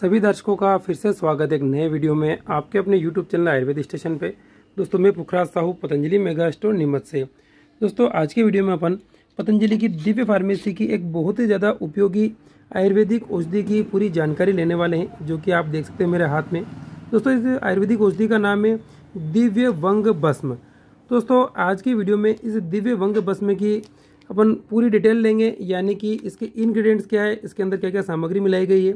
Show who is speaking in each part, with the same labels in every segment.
Speaker 1: सभी दर्शकों का फिर से स्वागत है एक नए वीडियो में आपके अपने यूट्यूब चैनल आयुर्वेद स्टेशन पे दोस्तों मैं पुखराज साहू पतंजलि मेगा स्टोर नीमच से दोस्तों आज के वीडियो में अपन पतंजलि की दिव्य फार्मेसी की एक बहुत ही ज़्यादा उपयोगी आयुर्वेदिक औषधि की पूरी जानकारी लेने वाले हैं जो कि आप देख सकते हैं मेरे हाथ में दोस्तों इस आयुर्वेदिक औषधि का नाम है दिव्य वंग भस्म दोस्तों आज की वीडियो में इस दिव्य वंग भस्म की अपन पूरी डिटेल लेंगे यानी कि इसके इन्ग्रीडियंट्स क्या है इसके अंदर क्या क्या सामग्री मिलाई गई है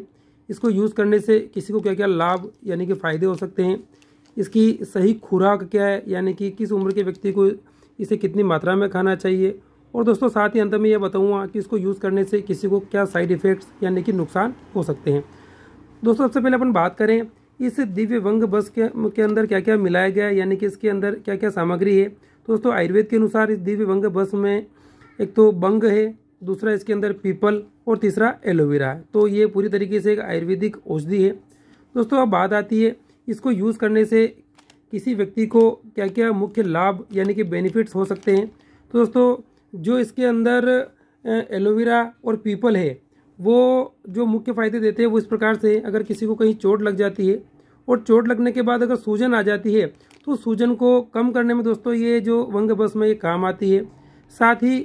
Speaker 1: इसको यूज़ करने से किसी को क्या क्या लाभ यानी कि फ़ायदे हो सकते हैं इसकी सही खुराक क्या है यानी कि किस उम्र के व्यक्ति को इसे कितनी मात्रा में खाना चाहिए और दोस्तों साथ ही अंत में यह बताऊँगा कि इसको यूज़ करने से किसी को क्या साइड इफ़ेक्ट्स यानी कि नुकसान हो सकते हैं दोस्तों सबसे पहले अपन बात करें इस दिव्य वंग बस के, के अंदर क्या क्या मिलाया गया है यानी कि इसके अंदर क्या क्या सामग्री है दोस्तों आयुर्वेद के अनुसार इस दिव्य व्यंग बस में एक तो बंग है दूसरा इसके अंदर पीपल और तीसरा एलोवेरा है तो ये पूरी तरीके से एक आयुर्वेदिक औषधि है दोस्तों अब बात आती है इसको यूज़ करने से किसी व्यक्ति को क्या क्या मुख्य लाभ यानी कि बेनिफिट्स हो सकते हैं तो दोस्तों जो इसके अंदर एलोवेरा और पीपल है वो जो मुख्य फ़ायदे देते हैं वो इस प्रकार से अगर किसी को कहीं चोट लग जाती है और चोट लगने के बाद अगर सूजन आ जाती है तो सूजन को कम करने में दोस्तों ये जो वंग बस में ये काम आती है साथ ही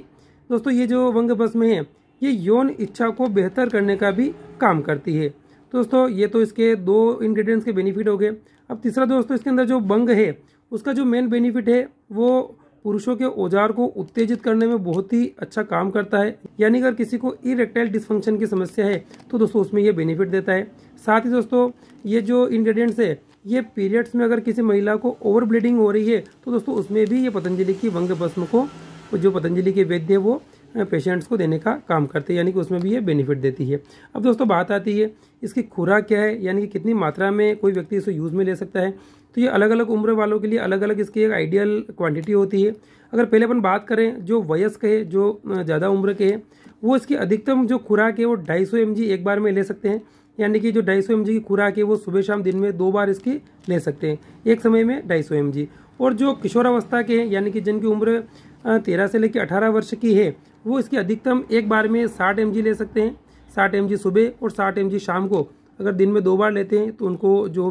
Speaker 1: दोस्तों ये जो वंग भस्म है ये यौन इच्छा को बेहतर करने का भी काम करती है दोस्तों ये तो इसके दो इंग्रेडिएंट्स के बेनिफिट हो गए अब तीसरा दोस्तों इसके अंदर जो बंग है उसका जो मेन बेनिफिट है वो पुरुषों के औजार को उत्तेजित करने में बहुत ही अच्छा काम करता है यानी अगर किसी को इरेक्टाइल डिस्फंक्शन की समस्या है तो दोस्तों उसमें ये बेनिफिट देता है साथ ही दोस्तों ये जो इन्ग्रीडियंट्स है ये पीरियड्स में अगर किसी महिला को ओवर ब्लीडिंग हो रही है तो दोस्तों उसमें भी ये पतंजलि की वंग भस्म को जो पतंजलि के वैद्य हैं वो पेशेंट्स को देने का काम करते हैं यानी कि उसमें भी ये बेनिफिट देती है अब दोस्तों बात आती है इसकी खुराक क्या है यानी कि कितनी मात्रा में कोई व्यक्ति इसे यूज़ में ले सकता है तो ये अलग अलग उम्र वालों के लिए अलग अलग इसकी एक आइडियल क्वांटिटी होती है अगर पहले अपन बात करें जो वयस्क है जो ज़्यादा उम्र के हैं वो इसकी अधिकतम जो खुराक है वो ढाई सौ एक बार में ले सकते हैं यानी कि जो ढाई सौ की खुराक है वो सुबह शाम दिन में दो बार इसकी ले सकते हैं एक समय में ढाई सौ और जो किशोरावस्था के हैं यानी कि जिनकी उम्र तेरह से लेकर अठारह वर्ष की है वो इसकी अधिकतम एक बार में साठ एम ले सकते हैं साठ एम सुबह और साठ एम शाम को अगर दिन में दो बार लेते हैं तो उनको जो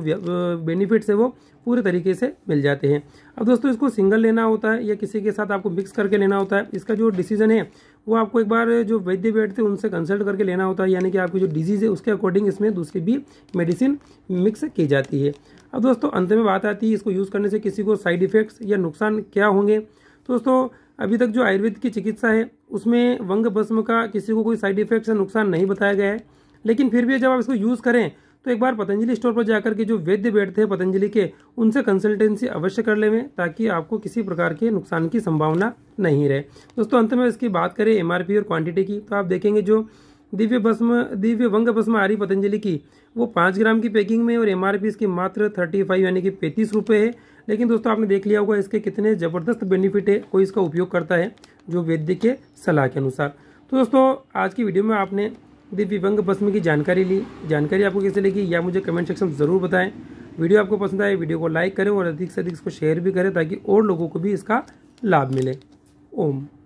Speaker 1: बेनिफिट्स है वो पूरे तरीके से मिल जाते हैं अब दोस्तों इसको सिंगल लेना होता है या किसी के साथ आपको मिक्स करके लेना होता है इसका जो डिसीजन है वो आपको एक बार जो वैद्य बैठते हैं उनसे कंसल्ट करके लेना होता है यानी कि आपकी जो डिजीज़ है उसके अकॉर्डिंग इसमें दूसरी भी मेडिसिन मिक्स की जाती है अब दोस्तों अंत में बात आती है इसको यूज़ करने से किसी को साइड इफ़ेक्ट्स या नुकसान क्या होंगे तो दोस्तों अभी तक जो आयुर्वेद की चिकित्सा है उसमें वंग भस्म का किसी को कोई साइड इफेक्ट या नुकसान नहीं बताया गया है लेकिन फिर भी जब आप इसको यूज़ करें तो एक बार पतंजलि स्टोर पर जाकर के जो वैद्य बैठते हैं पतंजलि के उनसे कंसल्टेंसी अवश्य कर लेवें ताकि आपको किसी प्रकार के नुकसान की संभावना नहीं रहे दोस्तों अंत में इसकी बात करें एमआरपी और क्वांटिटी की तो आप देखेंगे जो दिव्य भस्म दिव्य वंग भस्म आर्य पतंजलि की वो पाँच ग्राम की पैकिंग में और एम आर पी इसकी मात्र थर्टी फाइव यानी कि पैंतीस रुपये है लेकिन दोस्तों आपने देख लिया होगा इसके कितने ज़बरदस्त बेनिफिट है कोई इसका उपयोग करता है जो वैद्य के सलाह के अनुसार तो दोस्तों आज की वीडियो में आपने दिव्य वंग भस्म की जानकारी ली जानकारी आपको कैसे लगी या मुझे कमेंट सेक्शन में ज़रूर बताएँ वीडियो आपको पसंद आए वीडियो को लाइक करें और अधिक से अधिक इसको शेयर भी करें ताकि और लोगों को भी इसका लाभ मिले ओम